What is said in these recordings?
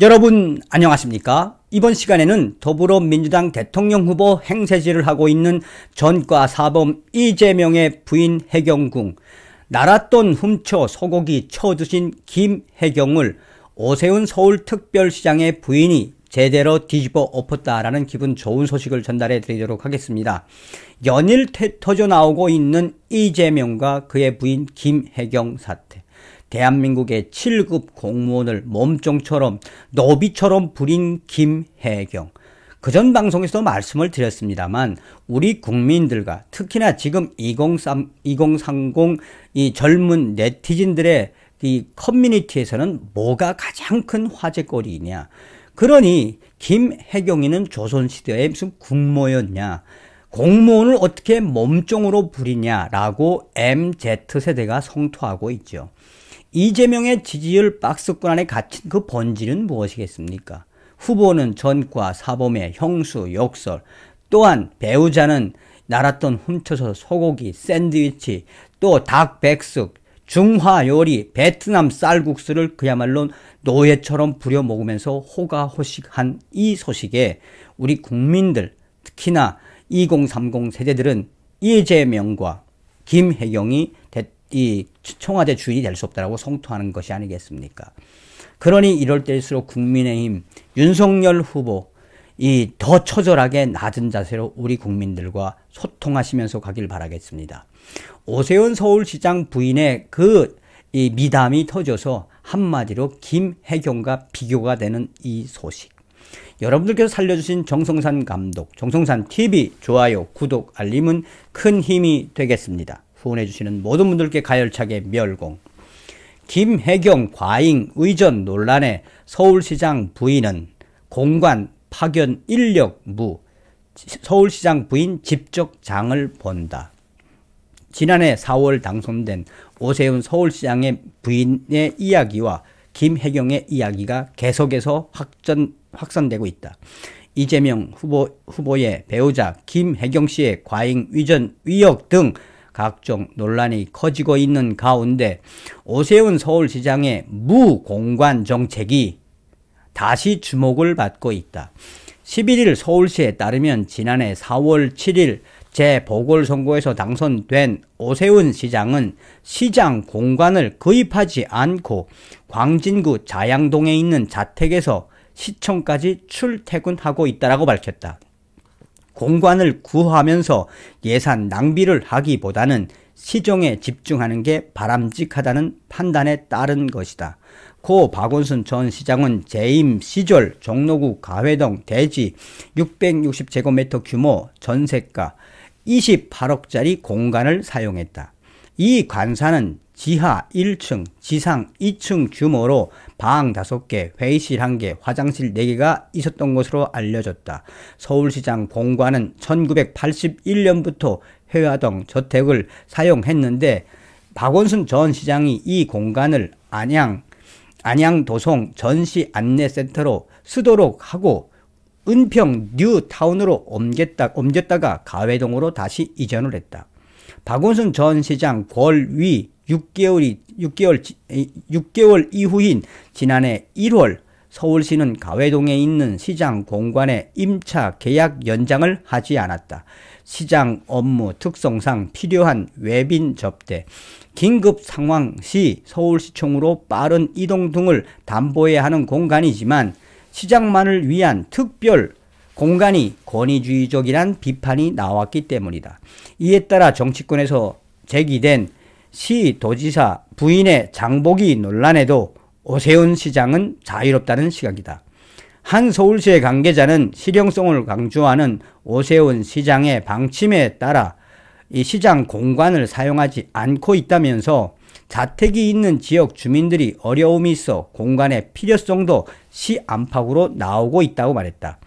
여러분 안녕하십니까? 이번 시간에는 더불어민주당 대통령 후보 행세질을 하고 있는 전과 사범 이재명의 부인 해경궁, 나랏돈 훔쳐 소고기 쳐드신 김해경을 오세훈 서울특별시장의 부인이 제대로 뒤집어 엎었다라는 기분 좋은 소식을 전달해 드리도록 하겠습니다. 연일 터져 나오고 있는 이재명과 그의 부인 김혜경 사태. 대한민국의 7급 공무원을 몸종처럼 노비처럼 부린 김혜경. 그전 방송에서도 말씀을 드렸습니다만 우리 국민들과 특히나 지금 2030, 2030 이 젊은 네티즌들의 이 커뮤니티에서는 뭐가 가장 큰 화제거리이냐. 그러니 김혜경이는 조선시대의 무슨 국모였냐. 공무원을 어떻게 몸종으로 부리냐라고 MZ세대가 성토하고 있죠. 이재명의 지지율 박스권 안에 갇힌 그 본질은 무엇이겠습니까? 후보는 전과, 사범의 형수, 욕설, 또한 배우자는 날았던 훔쳐서 소고기, 샌드위치, 또 닭백숙, 중화 요리, 베트남 쌀국수를 그야말로 노예처럼 부려 먹으면서 호가호식한 이 소식에 우리 국민들, 특히나 2030 세대들은 이재명과 김혜경이 이 청와대 주인이 될 수 없다라고 성토하는 것이 아니겠습니까? 그러니 이럴 때일수록 국민의힘 윤석열 후보 이 더 처절하게 낮은 자세로 우리 국민들과 소통하시면서 가길 바라겠습니다. 오세훈 서울시장 부인의 그 이 미담이 터져서 한마디로 김혜경과 비교가 되는 이 소식. 여러분들께서 살려주신 정성산 감독, 정성산 TV 좋아요, 구독, 알림은 큰 힘이 되겠습니다. 후원해주시는 모든 분들께 가열차게 멸공. 김혜경 과잉 의전 논란에 서울시장 부인은 공관 파견 인력 무 서울시장 부인 직접 장을 본다. 지난해 4월 당선된 오세훈 서울시장의 부인의 이야기와 김혜경의 이야기가 계속해서 확전, 확산되고 있다. 이재명 후보, 후보의 배우자 김혜경 씨의 과잉 위전 위역 등 각종 논란이 커지고 있는 가운데 오세훈 서울시장의 무공관 정책이 다시 주목을 받고 있다. 11일 서울시에 따르면 지난해 4월 7일 재보궐선거에서 당선된 오세훈 시장은 시장 공간을 구입하지 않고 광진구 자양동에 있는 자택에서 시청까지 출퇴근하고 있다라고 밝혔다. 공간을 구하면서 예산 낭비를 하기보다는 시종에 집중하는 게 바람직하다는 판단에 따른 것이다. 고 박원순 전 시장은 재임 시절 종로구 가회동 대지 660제곱미터 규모 전세가 28억짜리 공간을 사용했다. 이 관사는 지하 1층, 지상 2층 규모로 방 5개, 회의실 1개, 화장실 4개가 있었던 것으로 알려졌다. 서울시장 공관은 1981년부터 해화동 저택을 사용했는데 박원순 전 시장이 이 공간을 안양, 안양도성 전시 안내센터로 쓰도록 하고 은평 뉴타운으로 옮겼다, 옮겼다가 가회동으로 다시 이전을 했다. 박원순 전 시장 권위 6개월이 6개월 6개월 이후인 지난해 1월 서울시는 가회동에 있는 시장 공관의 임차 계약 연장을 하지 않았다. 시장 업무 특성상 필요한 외빈 접대, 긴급 상황 시 서울시청으로 빠른 이동 등을 담보해야 하는 공간이지만 시장만을 위한 특별 공간이 권위주의적이란 비판이 나왔기 때문이다. 이에 따라 정치권에서 제기된 시 도지사 부인의 장보기 논란에도 오세훈 시장은 자유롭다는 시각이다. 한 서울시의 관계자는 실용성을 강조하는 오세훈 시장의 방침에 따라 이 시장 공간을 사용하지 않고 있다면서 자택이 있는 지역 주민들이 어려움이 있어 공간의 필요성도 시 안팎으로 나오고 있다고 말했다.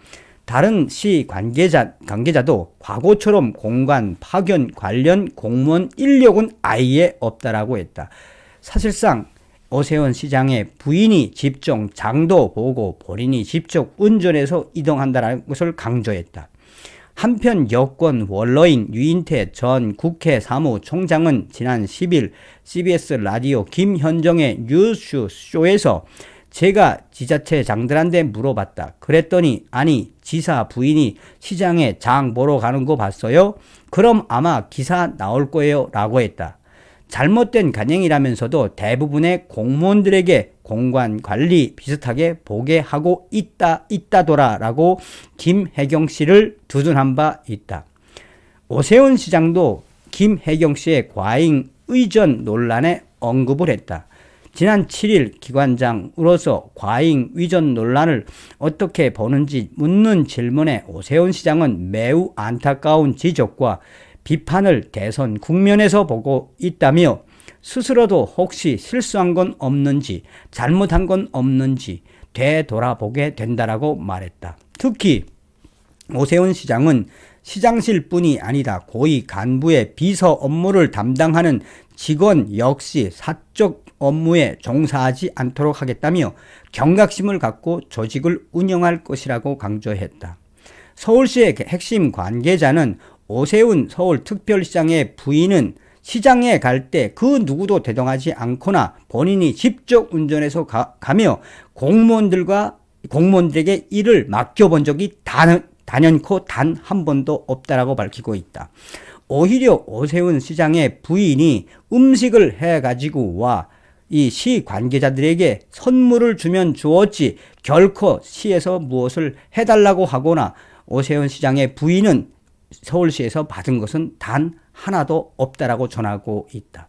다른 시 관계자, 관계자도 과거처럼 공관, 파견, 관련, 공무원, 인력은 아예 없다라고 했다. 사실상 오세훈 시장의 부인이 집중 장도 보고 본인이 직접 운전해서 이동한다는 것을 강조했다. 한편 여권 원로인 유인태 전 국회 사무총장은 지난 10일 CBS 라디오 김현정의 뉴스쇼에서 제가 지자체 장들한테 물어봤다. 그랬더니 아니 지사 부인이 시장에 장 보러 가는 거 봤어요? 그럼 아마 기사 나올 거예요 라고 했다. 잘못된 간행이라면서도 대부분의 공무원들에게 공관 관리 비슷하게 보게 하고 있다 있다더라 라고 김혜경 씨를 두둔한 바 있다. 오세훈 시장도 김혜경 씨의 과잉 의전 논란에 언급을 했다. 지난 7일 기관장으로서 과잉 위전 논란을 어떻게 보는지 묻는 질문에 오세훈 시장은 매우 안타까운 지적과 비판을 대선 국면에서 보고 있다며 스스로도 혹시 실수한 건 없는지 잘못한 건 없는지 되돌아보게 된다라고 말했다. 특히 오세훈 시장은 시장실 뿐이 아니다 고위 간부의 비서 업무를 담당하는 직원 역시 사적 업무에 종사하지 않도록 하겠다며 경각심을 갖고 조직을 운영할 것이라고 강조했다. 서울시의 핵심 관계자는 오세훈 서울특별시장의 부인은 시장에 갈 때 그 누구도 대동하지 않거나 본인이 직접 운전해서 가, 며 공무원들과 공무원들에게 일을 맡겨본 적이 단, 단연코 단 한 번도 없다라고 밝히고 있다. 오히려 오세훈 시장의 부인이 음식을 해가지고 와 이시 관계자들에게 선물을 주면 주었지 결코 시에서 무엇을 해달라고 하거나 오세훈 시장의 부인은 서울시에서 받은 것은 단 하나도 없다라고 전하고 있다.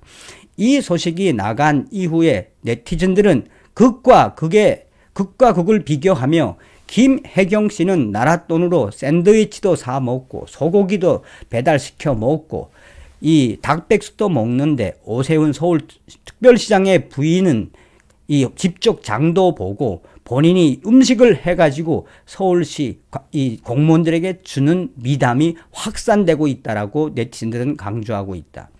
이 소식이 나간 이후에 네티즌들은 극과 극의 극과 극을 비교하며 김혜경 씨는 나랏돈으로 샌드위치도 사 먹고 소고기도 배달시켜 먹고 이 닭백숙도 먹는데 오세훈 서울특별시장의 부인은 이 직접 장도 보고 본인이 음식을 해가지고 서울시 이 공무원들에게 주는 미담이 확산되고 있다라고 네티즌들은 강조하고 있다.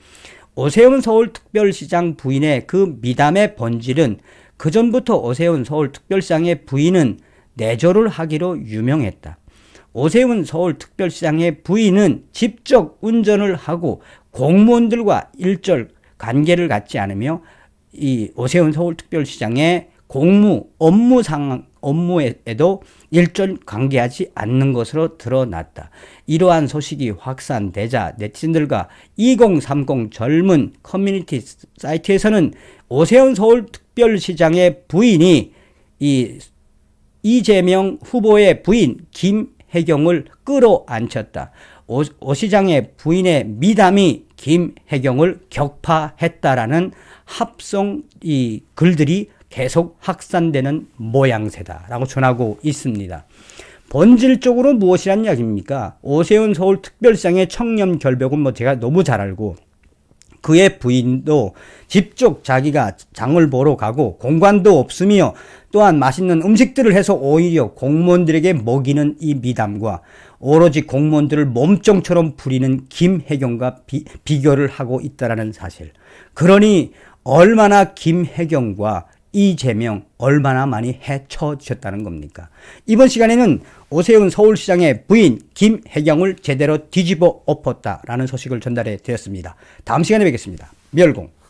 오세훈 서울특별시장 부인의 그 미담의 본질은 그 전부터 오세훈 서울특별시장의 부인은 내조를 하기로 유명했다. 오세훈 서울특별시장의 부인은 직접 운전을 하고 공무원들과 일절 관계를 갖지 않으며 이 오세훈 서울특별시장의 공무 업무 상황 업무에도 일절 관계하지 않는 것으로 드러났다. 이러한 소식이 확산되자 네티즌들과 2030 젊은 커뮤니티 사이트에서는 오세훈 서울특별시장의 부인이 이 이재명 후보의 부인 김 김혜경을 끌어안쳤다. 오, 오 시장의 부인의 미담이 김혜경을 격파했다라는 합성 이 글들이 계속 확산되는 모양새다라고 전하고 있습니다. 본질적으로 무엇이란 이야기입니까? 오세훈 서울특별시장의 청렴 결벽은 뭐 제가 너무 잘 알고 그의 부인도 직접 자기가 장을 보러 가고 공간도 없으며 또한 맛있는 음식들을 해서 오히려 공무원들에게 먹이는 이 미담과 오로지 공무원들을 몸종처럼 부리는 김혜경과 비, 비교를 하고 있다라는 사실. 그러니 얼마나 김혜경과 이제명 얼마나 많이 해쳐주셨다는 겁니까? 이번 시간에는 오세훈 서울시장의 부인 김혜경을 제대로 뒤집어 엎었다라는 소식을 전달해 드렸습니다. 다음 시간에 뵙겠습니다. 멸공.